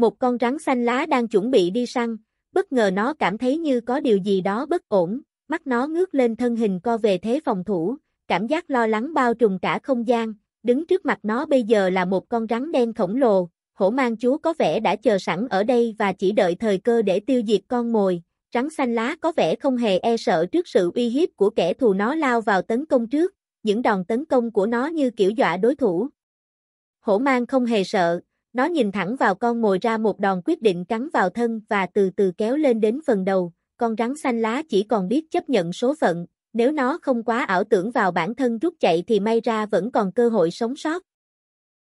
Một con rắn xanh lá đang chuẩn bị đi săn, bất ngờ nó cảm thấy như có điều gì đó bất ổn, mắt nó ngước lên thân hình co về thế phòng thủ, cảm giác lo lắng bao trùm cả không gian, đứng trước mặt nó bây giờ là một con rắn đen khổng lồ, hổ mang chúa có vẻ đã chờ sẵn ở đây và chỉ đợi thời cơ để tiêu diệt con mồi, rắn xanh lá có vẻ không hề e sợ trước sự uy hiếp của kẻ thù nó lao vào tấn công trước, những đòn tấn công của nó như kiểu dọa đối thủ. Hổ mang không hề sợ, nó nhìn thẳng vào con mồi ra một đòn quyết định cắn vào thân và từ từ kéo lên đến phần đầu, con rắn xanh lá chỉ còn biết chấp nhận số phận, nếu nó không quá ảo tưởng vào bản thân rút chạy thì may ra vẫn còn cơ hội sống sót.